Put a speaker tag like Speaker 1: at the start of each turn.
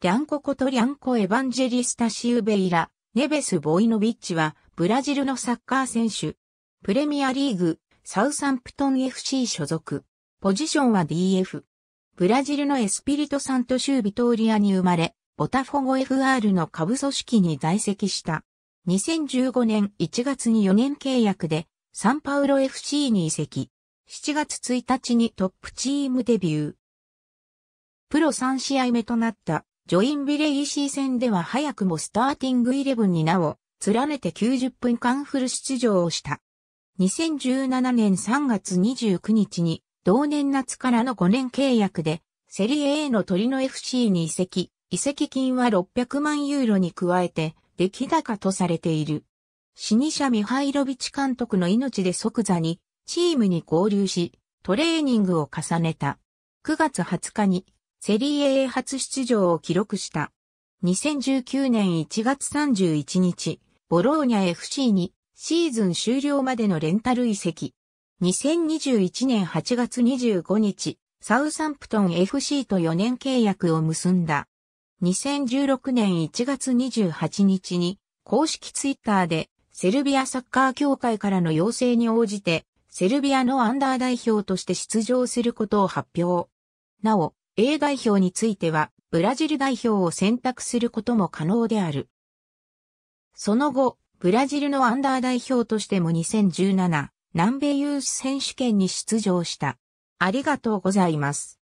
Speaker 1: リャンコこ
Speaker 2: とリャンコ・エヴァンジェリスタ・シウベイラ、ネベス・ボイノビッチは、ブラジルのサッカー選手。プレミアリーグ、サウサンプトン FC 所属。ポジションは DF。ブラジルのエスピリトサント州ビトーリアに生まれ、ボタフォゴ FR の下部組織に在籍した。2015年1月に4年契約で、サンパウロ FC に移籍。7月1日にトップチームデビュー。プロ3試合目となったジョインビレイシー戦では早くもスターティングイレブンに名を連ねて90分間フル出場をした。2017年3月29日に同年夏からの5年契約でセリエ A の鳥の FC に移籍、移籍金は600万ユーロに加えて出来高とされている。シニシャ・ミハイロビチ監督の命で即座にチームに合流しトレーニングを重ねた。9月20日にセリエ A 初出場を記録した。2019年1月31日、ボローニャ FC にシーズン終了までのレンタル移籍。2021年8月25日、サウサンプトン FC と4年契約を結んだ。2016年1月28日に公式ツイッターでセルビアサッカー協会からの要請に応じてセルビアのアンダー代表として出場することを発表。なお、A 代表については、ブラジル代表を選択することも可能である。その後、ブラジルのアンダー代表としても2017南米ユース選手権に出場した。あり
Speaker 1: がとうございます。